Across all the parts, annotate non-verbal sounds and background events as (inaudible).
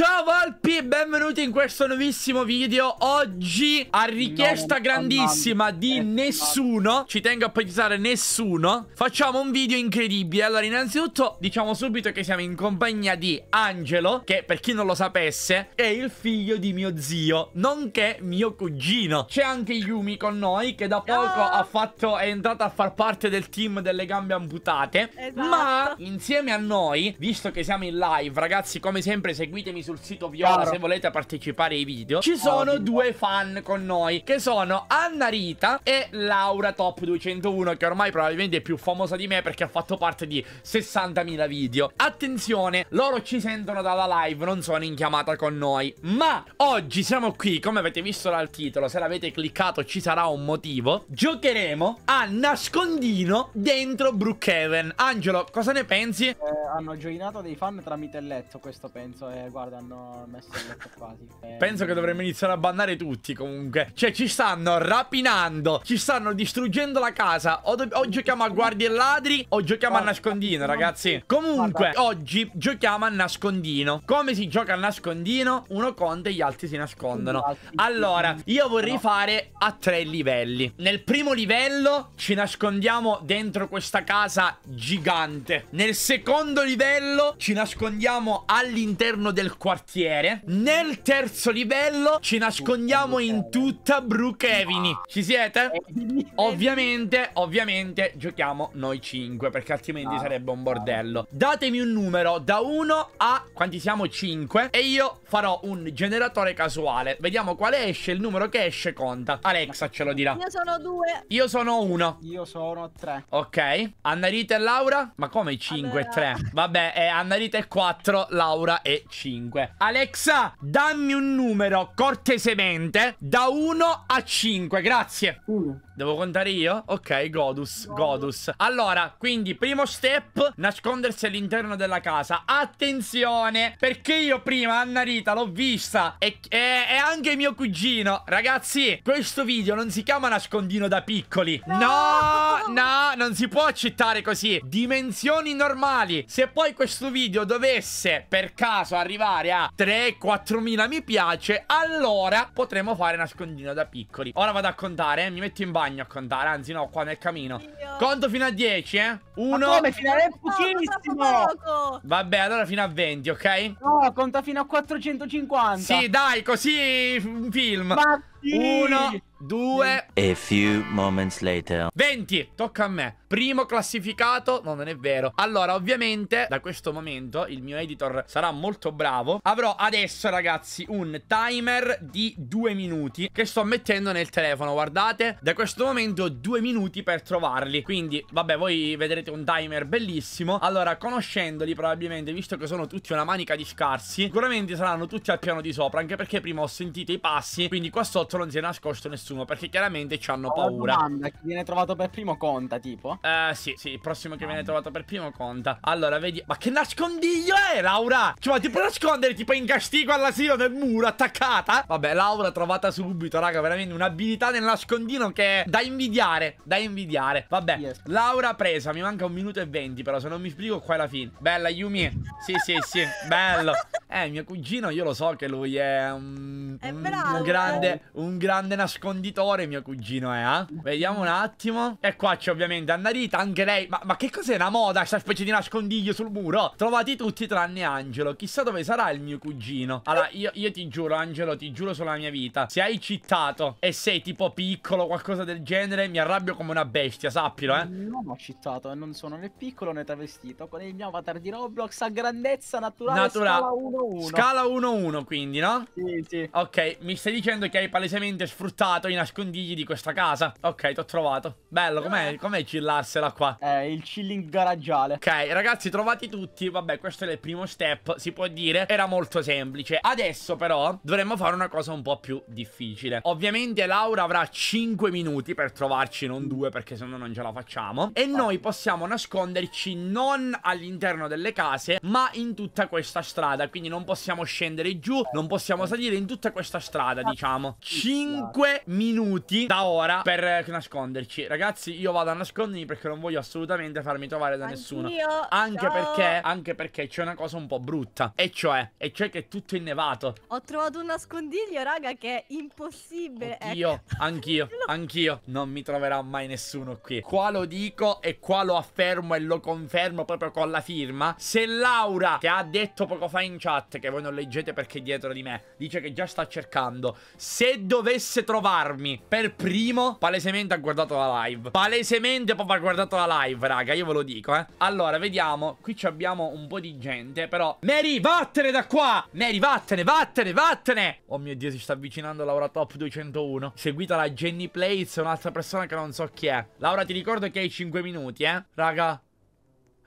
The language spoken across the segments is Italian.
Tchau, Valpi! benvenuti in questo nuovissimo video Oggi, a richiesta no, grandissima eh, no, no, di nessuno Ci tengo a precisare nessuno Facciamo un video incredibile Allora, innanzitutto, diciamo subito che siamo in compagnia di Angelo Che, per chi non lo sapesse, è il figlio di mio zio Nonché mio cugino C'è anche Yumi con noi Che da poco ah. fatto, è entrata a far parte del team delle gambe amputate esatto. Ma, insieme a noi, visto che siamo in live Ragazzi, come sempre, seguitemi sul sito Viola Chiaro. se volete volete partecipare ai video, ci sono due fan con noi, che sono Anna Rita e Laura Top 201, che ormai probabilmente è più famosa di me perché ha fatto parte di 60.000 video. Attenzione, loro ci sentono dalla live, non sono in chiamata con noi, ma oggi siamo qui, come avete visto dal titolo, se l'avete cliccato ci sarà un motivo, giocheremo a nascondino dentro Brookhaven. Angelo, cosa ne pensi? Eh, hanno joinato dei fan tramite il letto, questo penso, e eh, guarda, hanno messo il letto preoccupati. Eh. Penso che dovremmo iniziare a bannare tutti comunque. Cioè ci stanno rapinando, ci stanno distruggendo la casa. O, o giochiamo a guardie e ladri o giochiamo Guarda, a nascondino ragazzi. Comunque Guarda. oggi giochiamo a nascondino. Come si gioca a nascondino? Uno conta e gli altri si nascondono. Allora io vorrei no. fare a tre livelli. Nel primo livello ci nascondiamo dentro questa casa gigante. Nel secondo livello ci nascondiamo all'interno del quartiere. Nel nel terzo livello ci nascondiamo in tutta Brookevini. Ci siete? Ovviamente, ovviamente giochiamo noi 5 perché altrimenti ah. sarebbe un bordello. Datemi un numero da 1 a quanti siamo 5 e io farò un generatore casuale. Vediamo quale esce, il numero che esce conta. Alexa ce lo dirà. Io sono 2. Io sono 1. Io sono 3. Ok. Annarita e Laura? Ma come 5 e 3? Vabbè, eh, Anna Rita 4, Laura e 5. Alexa, dammi un numero cortesemente da 1 a 5, grazie. 1. Devo contare io? Ok, Godus, Godus. Allora, quindi, primo step, nascondersi all'interno della casa. Attenzione, perché io prima Anna Rita l'ho vista e, e, e, anche mio cugino. Ragazzi, questo video non si chiama nascondino da piccoli. No, no, no non si può accettare così. Dimensioni normali. Se poi questo video dovesse, per caso, arrivare a 3, 4, 4000 mi piace Allora potremo fare nascondino da piccoli Ora vado a contare, eh. mi metto in bagno a contare Anzi no, qua nel camino Dio. Conto fino a 10, eh Uno Ma come? Fino a... È pochissimo no, Vabbè, allora fino a 20, ok? No, conta fino a 450 Sì, dai, così film Ma sì. Uno due A few moments later 20 Tocca a me Primo classificato No non è vero Allora ovviamente Da questo momento Il mio editor sarà molto bravo Avrò adesso ragazzi Un timer di due minuti Che sto mettendo nel telefono Guardate Da questo momento due minuti per trovarli Quindi vabbè voi vedrete un timer bellissimo Allora conoscendoli probabilmente Visto che sono tutti una manica di scarsi Sicuramente saranno tutti al piano di sopra Anche perché prima ho sentito i passi Quindi qua sotto non si è nascosto nessuno nessuno perché chiaramente ci hanno paura. Domanda, chi viene trovato per primo conta, tipo? Eh, sì, sì, il prossimo che ah. viene trovato per primo conta. Allora, vedi... Ma che nascondiglio è, Laura? Cioè, ma ti puoi nascondere tipo in castigo all'asilo del muro, attaccata? Vabbè, Laura trovata subito, raga, veramente un'abilità nel nascondino che è da invidiare, da invidiare. Vabbè, yes. Laura presa, mi manca un minuto e venti, però se non mi spiego qua è la fine. Bella, Yumi. Sì, sì, sì, bello. Eh, mio cugino, io lo so che lui è un... È bravo. Un grande, eh. un grande nascondiglio banditore mio cugino è, eh? Vediamo un attimo. E qua c'è ovviamente Annarita, anche lei. Ma, ma che cos'è una moda? Questa specie di nascondiglio sul muro? Trovati tutti tranne Angelo. Chissà dove sarà il mio cugino. Allora, io, io ti giuro, Angelo, ti giuro sulla mia vita. Se hai cittato e sei tipo piccolo o qualcosa del genere, mi arrabbio come una bestia, sappilo, eh. Non ho cittato, e eh, non sono né piccolo né travestito. Con il mio avatar di Roblox a grandezza naturale Natura... scala 1-1. Scala 1-1, quindi, no? Sì, sì. Ok, mi stai dicendo che hai palesemente sfruttato i nascondigli di questa casa. Ok, ti ho trovato. Bello, com'è eh. com chillarsela qua? Eh, il chilling garaggiale. Ok, ragazzi, trovati tutti. Vabbè, questo era il primo step, si può dire. Era molto semplice. Adesso, però, dovremmo fare una cosa un po' più difficile. Ovviamente Laura avrà 5 minuti per trovarci, non 2, perché se no non ce la facciamo. E ah. noi possiamo nasconderci non all'interno delle case, ma in tutta questa strada. Quindi non possiamo scendere giù, non possiamo salire in tutta questa strada, ah, diciamo. 5 minuti minuti da ora per eh, nasconderci Ragazzi io vado a nascondermi perché non voglio assolutamente farmi trovare da nessuno Anch'io Anche no. perché, anche perché c'è una cosa un po' brutta E cioè, e cioè che è tutto innevato Ho trovato un nascondiglio raga che è impossibile Oddio, anch'io, eh. (laughs) anch'io Non mi troverà mai nessuno qui Qua lo dico e qua lo affermo e lo confermo proprio con la firma Se Laura, che ha detto poco fa in chat Che voi non leggete perché è dietro di me Dice che già sta cercando Se dovesse trovarmi guardarmi per primo, palesemente ha guardato la live. Palesemente proprio ha guardato la live, raga, io ve lo dico, eh. Allora, vediamo. Qui abbiamo un po' di gente, però... Mary, vattene da qua! Mary, vattene, vattene, vattene! Oh mio Dio, si sta avvicinando Laura Top 201. Seguita da Jenny Plates, un'altra persona che non so chi è. Laura, ti ricordo che hai 5 minuti, eh. Raga,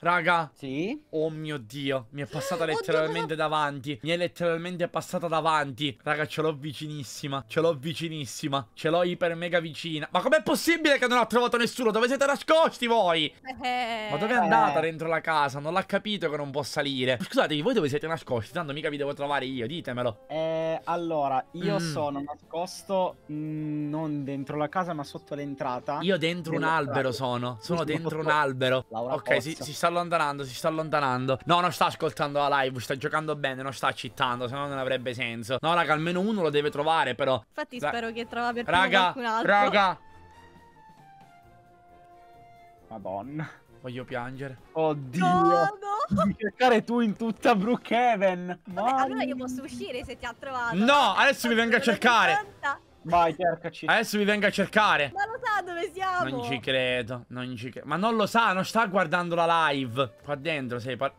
Raga. Sì? Oh mio Dio. Mi è passata letteralmente Oddio, davanti. Mi è letteralmente passata davanti. Raga, ce l'ho vicinissima. Ce l'ho vicinissima. Ce l'ho iper mega vicina. Ma com'è possibile che non ho trovato nessuno? Dove siete nascosti voi? Eh, Ma dove è andata eh. dentro la casa? Non l'ha capito che non può salire. Scusatevi, voi dove siete nascosti? Tanto mica vi devo trovare io, ditemelo. Eh, allora, io mm. sono nascosto mh, mm, non dentro la casa, ma sotto l'entrata. Io dentro un albero sono. Sono dentro un albero. ok, si, si sta allontanando, si sta allontanando. No, non sta ascoltando la live, sta giocando bene, non sta citando, se no non avrebbe senso. No, raga, almeno uno lo deve trovare, però. Infatti Ra spero che trova per raga, qualcun altro. Raga, Madonna. Voglio piangere. Oddio. No, no. Mi cercare tu in tutta Brookhaven. Vabbè, allora io posso uscire se ti ha trovato. No, adesso mi vengo a cercare. 50. Vai, cercaci. Adesso mi venga a cercare. Ma lo sa dove siamo? Non ci credo, non ci credo. Ma non lo sa, non sta guardando la live. Qua dentro sei... Par...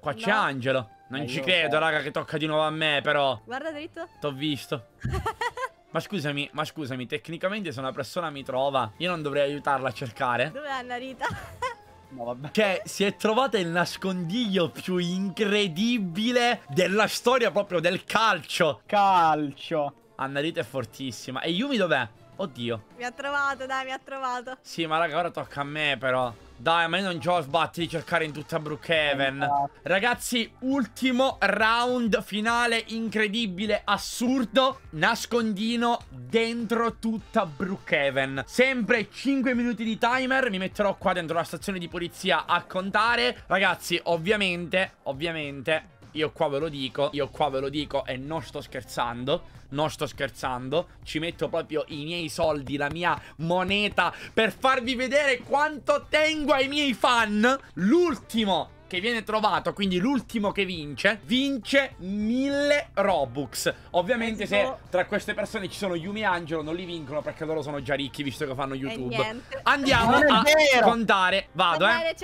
Qua no. c'è Angelo. Non eh, ci credo, so. raga, che tocca di nuovo a me, però. Guarda dritto. T'ho visto. (laughs) Ma scusami, ma scusami, tecnicamente se una persona mi trova, io non dovrei aiutarla a cercare? Dov'è Anna Rita? (laughs) no, vabbè. Che si è trovata il nascondiglio più incredibile della storia proprio del calcio. Calcio. Annarita è fortissima. E Yumi dov'è? Oddio. Mi ha trovato, dai, mi ha trovato. Sì, ma raga, ora tocca a me, però. Dai, ma io non gioco sbatti di cercare in tutta Brookhaven. Esatto. Ragazzi, ultimo round finale incredibile, assurdo. Nascondino dentro tutta Brookhaven. Sempre 5 minuti di timer. Mi metterò qua dentro la stazione di polizia a contare. Ragazzi, ovviamente, ovviamente... Io qua ve lo dico, io qua ve lo dico e non sto scherzando non sto scherzando, ci metto proprio i miei soldi, la mia moneta per farvi vedere quanto tengo ai miei fan. L'ultimo che viene trovato, quindi l'ultimo che vince, vince 1000 Robux. Ovviamente se ecco. tra queste persone ci sono Yumi e Angelo non li vincono perché loro sono già ricchi visto che fanno eh, YouTube. Andiamo a contare. Vado, eh.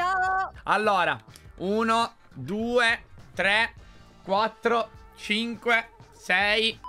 Allora, 1 2 3, 4, 5, 6...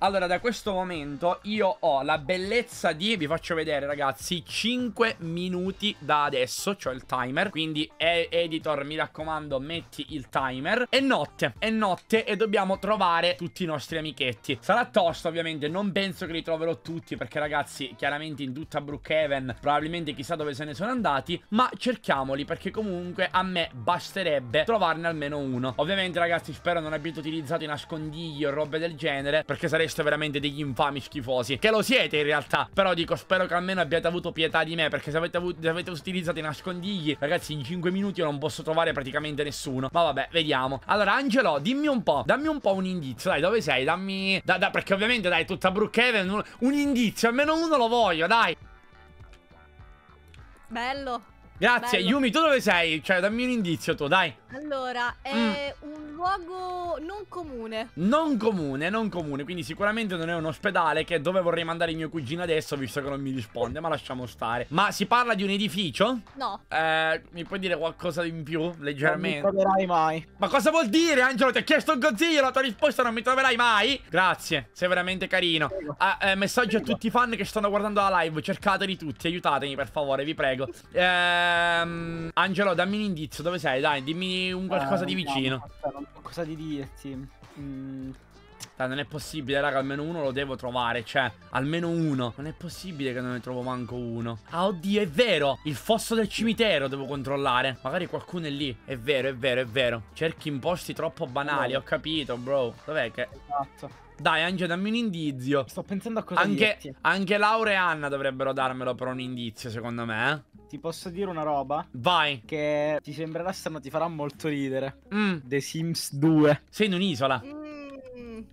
Allora, da questo momento io ho la bellezza di, vi faccio vedere ragazzi, 5 minuti da adesso, cioè il timer. Quindi, editor, mi raccomando, metti il timer. È notte, è notte e dobbiamo trovare tutti i nostri amichetti. Sarà tosto, ovviamente, non penso che li troverò tutti perché ragazzi, chiaramente in tutta Brookhaven, probabilmente chissà dove se ne sono andati, ma cerchiamoli perché comunque a me basterebbe trovarne almeno uno. Ovviamente ragazzi, spero non abbiate utilizzato i nascondigli o robe del genere perché sarei resto veramente degli infami schifosi. Che lo siete in realtà. Però dico, spero che almeno abbiate avuto pietà di me. Perché se avete, avuto, se avete utilizzato i nascondigli, ragazzi, in 5 minuti io non posso trovare praticamente nessuno. Ma vabbè, vediamo. Allora, Angelo, dimmi un po'. Dammi un po' un indizio. Dai, dove sei? Dammi... Da, da, perché ovviamente, dai, tutta Brookhaven. Un, un indizio, almeno uno lo voglio, dai. Bello. Grazie, Bello. Yumi, tu dove sei? Cioè, dammi un indizio tu, dai. Allora, è mm. un luogo non comune. Non comune, non comune, quindi sicuramente non è un ospedale che è dove vorrei mandare mio cugino adesso, visto che non mi risponde, ma lasciamo stare. Ma si parla di un edificio? No. Eh, mi puoi dire qualcosa in più, leggermente? Non mi troverai mai. Ma cosa vuol dire, Angelo? Ti ho chiesto un consiglio, la tua risposta non mi troverai mai? Grazie, sei veramente carino. Ah, eh, messaggio a tutti i fan che stanno guardando la live, cercateli tutti, aiutatemi per favore, vi prego. Ehm, Angelo, dammi un indizio, dove sei? Dai, dimmi un eh, qualcosa eh, di vicino. Cosa di dirti? Mm. Dai, cioè, non è possibile, raga, almeno uno lo devo trovare, cioè, almeno uno. Non è possibile che non ne trovo manco uno. Ah, oddio, è vero! Il fosso del cimitero devo controllare. Magari qualcuno è lì. È vero, è vero, è vero. Cerchi in posti troppo banali, ho capito, bro. Dov'è che... Esatto. Dai, Angelo, dammi un indizio. Sto pensando a cosa anche, dirti. Anche Laura e Anna dovrebbero darmelo per un indizio, secondo me, eh. Ti posso dire una roba? Vai. Che ti sembrerà strano, ti farà molto ridere. Mm. The Sims 2. Sei in un'isola. Mm.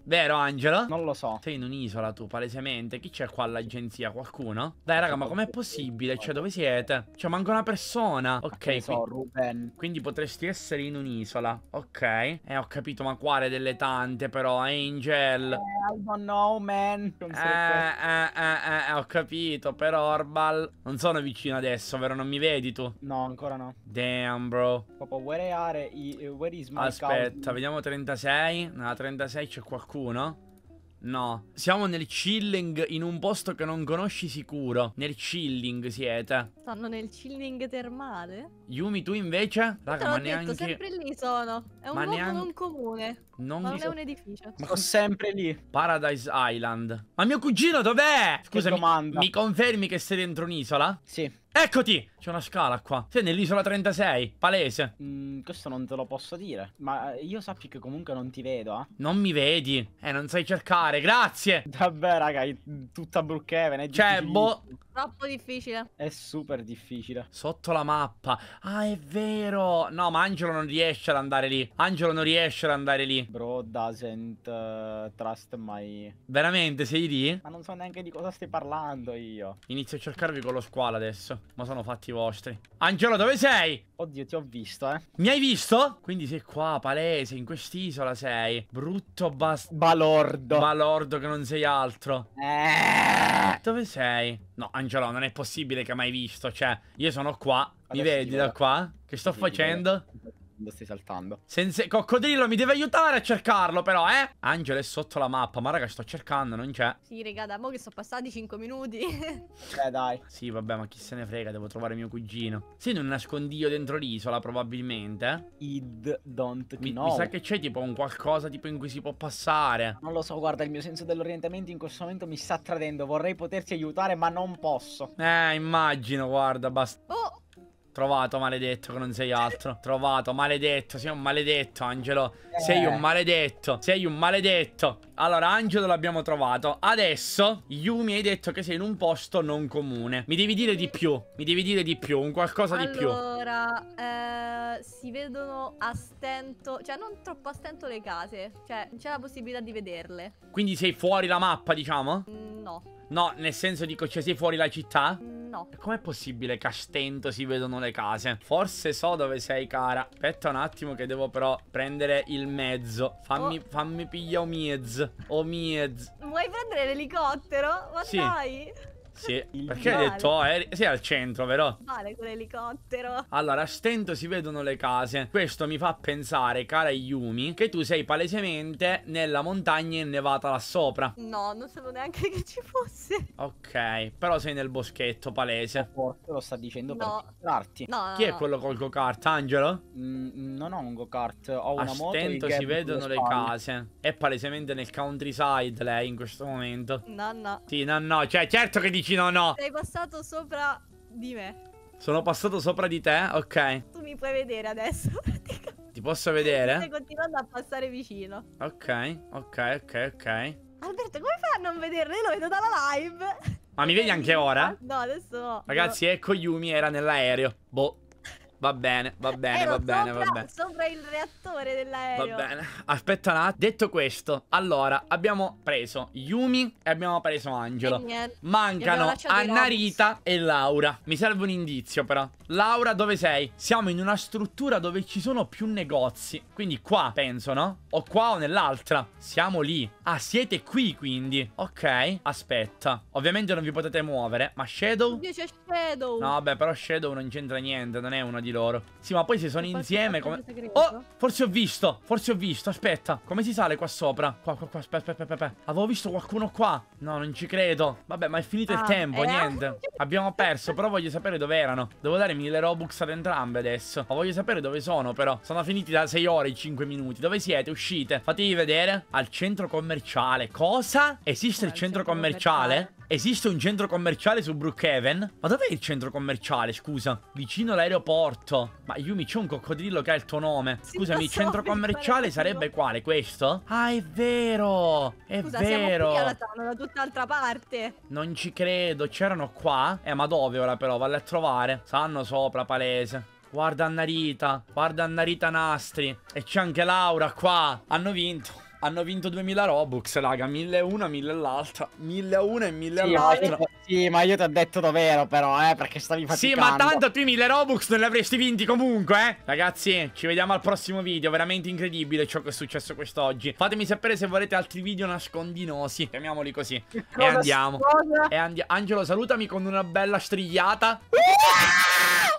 Vero Angelo? Non lo so Sei in un'isola tu palesemente Chi c'è qua all'agenzia? Qualcuno? Dai raga ma com'è possibile? Cioè dove siete? Cioè manca una persona Ok so, Ruben. Quindi potresti essere in un'isola Ok Eh ho capito ma quale delle tante però Angel eh, I don't know man eh, eh, eh, eh ho capito però Orbal Non sono vicino adesso vero? Non mi vedi tu? No ancora no Damn bro Proprio where are Where is my Aspetta vediamo 36 No, 36 c'è qualcuno qualcuno? No, siamo nel chilling in un posto che non conosci sicuro. Nel chilling siete. Stanno nel chilling termale? Yumi, tu invece? Raga, ma detto, neanche... sempre lì sono. È un ma luogo neanche... non comune. Non Ma so... è un edificio. Ma sono sempre lì. Paradise Island. Ma mio cugino dov'è? Scusa, Mi confermi che sei dentro un'isola? Sì. Eccoti! C'è una scala qua. Sei nell'isola 36, palese. Mm, questo non te lo posso dire. Ma eh, io sappi che comunque non ti vedo, eh. Non mi vedi? Eh, non sai cercare, grazie. Vabbè, raga, tutta Brookhaven è difficile. Cioè, boh. Troppo difficile. È super difficile. Sotto la mappa. Ah, è vero. No, ma Angelo non riesce ad andare lì. Angelo non riesce ad andare lì. Bro doesn't uh, trust my... Veramente, sei lì? Ma non so neanche di cosa stai parlando io. Inizio a cercarvi con lo squalo adesso. Ma sono fatti vostri. Angelo, dove sei? Oddio, ti ho visto, eh. Mi hai visto? Quindi sei qua, palese, in quest'isola sei. Brutto bas... Balordo. Balordo che non sei altro. Eh. Dove sei? No, Angelo, non è possibile che mai visto. Cioè, io sono qua. Mi vedi da qua? Che sto sì, facendo? saltando, stai saltando. Senza... Coccodrillo, mi deve aiutare a cercarlo però, eh? Angelo è sotto la mappa, ma raga, sto cercando, non c'è. Sì, raga, da mo' che sono passati 5 minuti. (laughs) eh, dai. Sì, vabbè, ma chi se ne frega, devo trovare mio cugino. Sì, non nascondio dentro l'isola, probabilmente. Eh. Id don't mi, know. Mi sa che c'è tipo un qualcosa tipo in cui si può passare. Non lo so, guarda, il mio senso dell'orientamento in questo momento mi sta tradendo. Vorrei poterti aiutare, ma non posso. Eh, immagino, guarda, basta. Oh! Trovato maledetto che non sei altro. Trovato maledetto. Sei un maledetto, Angelo. Sei un eh. maledetto. Sei un maledetto. Allora, Angelo l'abbiamo trovato. Adesso, Yumi, hai detto che sei in un posto non comune. Mi devi dire di più. Mi devi dire di più. Un qualcosa di più. Allora, eh, si vedono a stento. Cioè, non troppo a stento le case. Cioè, non c'è la possibilità di vederle. Quindi sei fuori la mappa, diciamo? Mm, no. No, nel senso dico, cioè sei fuori la città? no. Com'è possibile che a stento si vedono le case? Forse so dove sei, cara. Aspetta un attimo che devo però prendere il mezzo. Fammi, oh. fammi piglia o miez. O oh, miez. Vuoi prendere l'elicottero? Ma sì. dai. Sì, il perché vale. hai detto aereo? Oh, sei al centro, vero? Vale con l'elicottero. Allora, a stento si vedono le case. Questo mi fa pensare, cara Yumi, che tu sei palesemente nella montagna innevata là sopra. No, non sapevo neanche che ci fosse. Ok, però sei nel boschetto palese. Forse lo sta dicendo no. per distrarti. No, no, Chi è quello col go-kart, Angelo? Mm, non ho un go-kart, ho a una moto. A stento si vedono le case. È palesemente nel countryside lei in questo momento. No, no. Sì, no, no. Cioè, certo che dici dici no no? Sei passato sopra di me. Sono passato sopra di te? Ok. Tu mi puoi vedere adesso. (laughs) Ti posso vedere? Stai continuando a passare vicino. Ok, ok, ok, ok. Alberto, come fai a non vederlo? Io lo vedo dalla live. Ma mi vedi anche ora? No, adesso no. Ragazzi, ecco Yumi era nell'aereo. Boh. Va bene, va bene, Ero va bene, sopra, va bene. Sopra il reattore dell'aereo. Va bene. Aspetta un attimo. Detto questo, allora abbiamo preso Yumi e abbiamo preso Angelo. Mancano Annarita e Laura. Mi serve un indizio, però. Laura, dove sei? Siamo in una struttura dove ci sono più negozi. Quindi qua, penso, no? O qua o nell'altra. Siamo lì. Ah, siete qui, quindi. Ok, aspetta. Ovviamente non vi potete muovere. Ma Shadow? Io c'è Shadow. No, vabbè, però Shadow non c'entra niente. Non è uno di loro. Sì, ma poi se sono insieme come... Oh, forse ho visto, forse ho visto, aspetta. Come si sale qua sopra? Qua, qua, qua, aspetta, aspetta, aspetta. Avevo visto qualcuno qua. No, non ci credo. Vabbè, ma è finito ah, il tempo, eh? niente. Abbiamo perso, però voglio sapere dove erano. Devo dare mille Robux ad entrambe adesso. Ma voglio sapere dove sono, però. Sono finiti da 6 ore e 5 minuti. Dove siete? Uscite. Fatevi vedere. Al centro commerciale. Cosa? Esiste il centro commerciale? Esiste un centro commerciale su Brookhaven? Ma dov'è il centro commerciale, scusa? Vicino all'aeroporto. Ma Yumi, c'è un coccodrillo che ha il tuo nome. Scusami, il centro commerciale sarebbe quale? Questo? Ah, è vero! È scusa, vero! Siamo qui alla tana, da tutt'altra parte. Non ci credo, c'erano qua? Eh, ma dove ora però? Valle a trovare. Sanno sopra, palese. Guarda Annarita, guarda Annarita Nastri. E c'è anche Laura qua. Hanno vinto hanno vinto 2000 Robux, raga, 1000 una, 1000 all'altra, 1000 e 1000 sì, all'altra. sì, ma io ti ho detto davvero però, eh, perché stavi faticando. Sì, ma tanto tu 1000 Robux non li avresti vinti comunque, eh. Ragazzi, ci vediamo al prossimo video, veramente incredibile ciò che è successo quest'oggi. Fatemi sapere se volete altri video nascondinosi, chiamiamoli così. Che e (laughs) andiamo. Storia? E andi Angelo, salutami con una bella strigliata. (laughs) Ah!